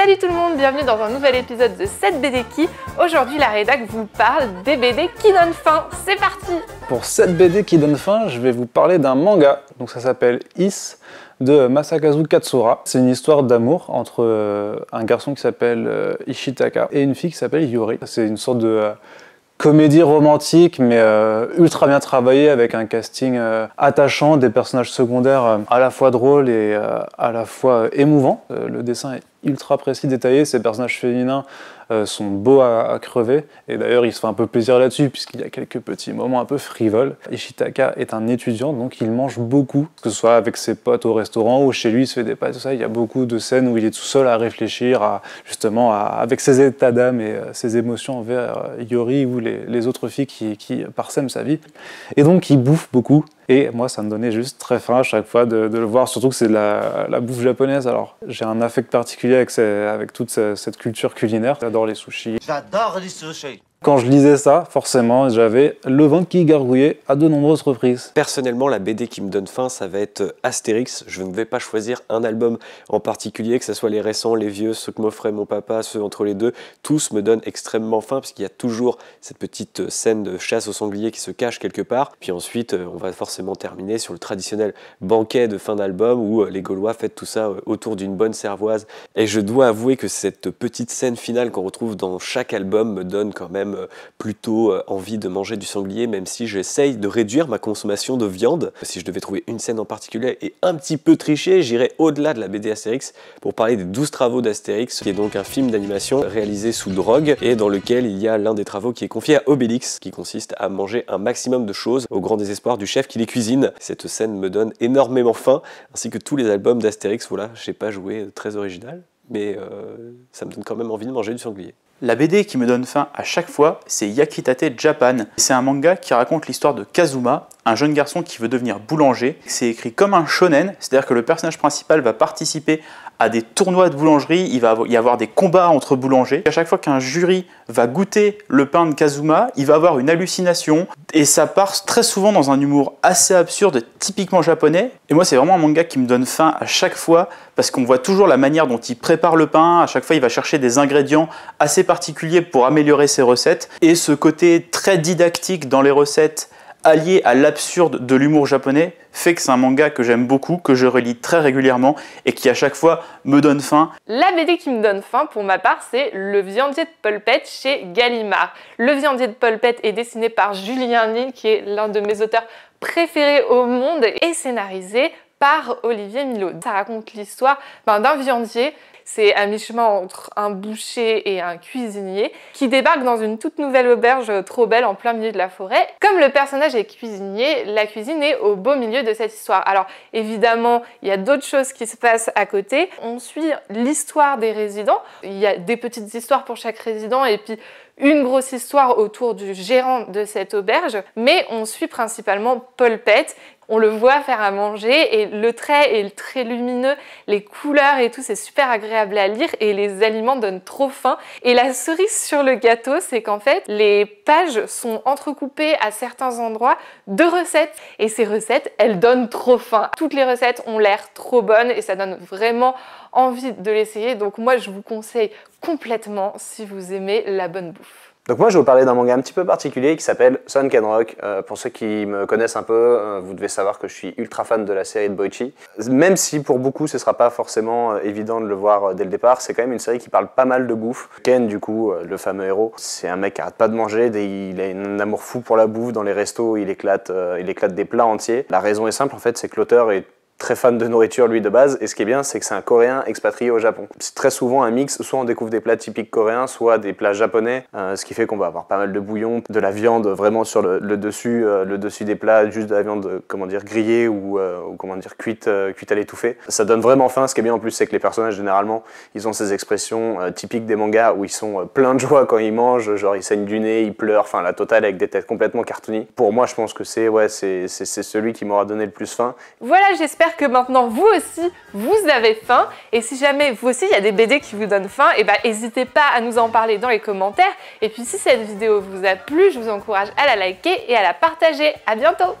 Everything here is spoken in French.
Salut tout le monde, bienvenue dans un nouvel épisode de 7 BD qui. Aujourd'hui, la rédac vous parle des BD qui donnent faim. C'est parti Pour 7 BD qui donnent faim, je vais vous parler d'un manga. Donc ça s'appelle Is de Masakazu Katsura. C'est une histoire d'amour entre euh, un garçon qui s'appelle euh, Ishitaka et une fille qui s'appelle Yori. C'est une sorte de euh, comédie romantique mais ultra bien travaillée avec un casting attachant, des personnages secondaires à la fois drôles et à la fois émouvants. le dessin est ultra précis, détaillé. Ces personnages féminins euh, sont beaux à, crever. Et d'ailleurs, il se fait un peu plaisir là-dessus, puisqu'il y a quelques petits moments un peu frivoles. Ishitaka est un étudiant, donc il mange beaucoup, que ce soit avec ses potes au restaurant ou chez lui, il se fait des pâtes, tout ça. Il y a beaucoup de scènes où il est tout seul à réfléchir, justement, avec ses états d'âme et euh, ses émotions envers euh, Yori ou les, autres filles qui, qui parsèment sa vie. Et donc, il bouffe beaucoup. Et moi, ça me donnait juste très faim à chaque fois de, le voir, surtout que c'est de la, bouffe japonaise. Alors, j'ai un affect particulier avec, avec toute cette culture culinaire. J'adore les sushis. J'adore les sushis. Quand je lisais ça, forcément, j'avais le ventre qui gargouillait à de nombreuses reprises. Personnellement, la BD qui me donne faim, ça va être euh, Astérix. Je ne vais pas choisir un album en particulier, que ce soit les récents, les vieux, ceux que m'offrait mon papa, ceux entre les deux. Tous me donnent extrêmement faim parce qu'il y a toujours cette petite euh, scène de chasse au sanglier qui se cache quelque part. Puis ensuite, euh, on va forcément terminer sur le traditionnel banquet de fin d'album où les Gaulois fêtent tout ça autour d'une bonne cervoise. Et je dois avouer que cette petite scène finale qu'on retrouve dans chaque album me donne quand même euh, plutôt euh, envie de manger du sanglier, même si j'essaye de réduire ma consommation de viande. Si je devais trouver une scène en particulier et un petit peu tricher, j'irais au-delà de la BD Astérix pour parler des 12 travaux d'Astérix, qui est donc un film d'animation réalisé sous drogue et dans lequel il y a l'un des travaux qui est confié à Obélix, qui consiste à manger un maximum de choses au grand désespoir du chef qui les cuisine. Cette scène me donne énormément faim, ainsi que tous les albums d'Astérix. Voilà, j'ai pas joué euh, très original mais ça me donne quand même envie de manger du sanglier. La BD qui me donne faim à chaque fois, c'est Yakitate Japan. C'est un manga qui raconte l'histoire de Kazuma, un jeune garçon qui veut devenir boulanger. C'est écrit comme un shonen, c'est-à-dire que le personnage principal va participer à des tournois de boulangerie, il va y avoir des combats entre boulangers. À chaque fois qu'un jury va goûter le pain de Kazuma, il va avoir une hallucination et ça part très souvent dans un humour assez absurde, typiquement japonais. Et moi, c'est vraiment un manga qui me donne faim à chaque fois parce qu'on voit toujours la manière dont il prépare le pain. À chaque fois, il va chercher des ingrédients assez particuliers pour améliorer ses recettes et ce côté très didactique dans les recettes allié à l'absurde de l'humour japonais, fait que c'est un manga que j'aime beaucoup, que je relis très régulièrement et qui à chaque fois me donne faim. La BD qui me donne faim pour ma part, c'est Le Viandier de Polpette chez Gallimard. Le Viandier de Polpette est dessiné par Julien Nil, qui est l'un de mes auteurs préférés au monde, et scénarisé par Olivier Milot. Ça raconte l'histoire ben, d'un viandier, c'est à mi-chemin entre un boucher et un cuisinier, qui débarque dans une toute nouvelle auberge trop belle en plein milieu de la forêt. Comme le personnage est cuisinier, la cuisine est au beau milieu de cette histoire. Alors évidemment, il y a d'autres choses qui se passent à côté. On suit l'histoire des résidents. Il y a des petites histoires pour chaque résident et puis une grosse histoire autour du gérant de cette auberge, mais on suit principalement Paul Pett, on le voit faire à manger et le trait est très lumineux, les couleurs et tout, c'est super agréable à lire et les aliments donnent trop faim. Et la cerise sur le gâteau, c'est qu'en fait, les pages sont entrecoupées à certains endroits de recettes et ces recettes, elles donnent trop faim. Toutes les recettes ont l'air trop bonnes et ça donne vraiment envie de l'essayer. Donc moi, je vous conseille complètement si vous aimez la bonne bouffe. Donc moi je vais vous parler d'un manga un petit peu particulier qui s'appelle Sunken Rock. Euh, pour ceux qui me connaissent un peu, euh, vous devez savoir que je suis ultra fan de la série de Boichi. Même si pour beaucoup ce sera pas forcément euh, évident de le voir dès le départ, c'est quand même une série qui parle pas mal de bouffe. Ken du coup, le fameux héros, c'est un mec qui arrête pas de manger, il a un amour fou pour la bouffe, dans les restos il éclate, il éclate des plats entiers. La raison est simple en fait, c'est que l'auteur est très fan de nourriture lui de base et ce qui est bien c'est que c'est un coréen expatrié au Japon. C'est très souvent un mix, soit on découvre des plats typiques coréens, soit des plats japonais, euh, ce qui fait qu'on va avoir pas mal de bouillon, de la viande vraiment sur le, dessus, euh, le dessus des plats, juste de la viande comment dire grillée ou, euh, comment dire cuite, cuite à l'étouffée. Ça donne vraiment faim, ce qui est bien en plus c'est que les personnages généralement ils ont ces expressions typiques des mangas où ils sont pleins de joie quand ils mangent, genre ils saignent du nez, ils pleurent, enfin la totale avec des têtes complètement cartonnées Pour moi je pense que c'est ouais, c'est celui qui m'aura donné le plus faim. Voilà j'espère que maintenant vous aussi, vous avez faim. Et si jamais vous aussi, il y a des BD qui vous donnent faim, et eh ben bah, n'hésitez pas à nous en parler dans les commentaires. Et puis si cette vidéo vous a plu, je vous encourage à la liker et à la partager. À bientôt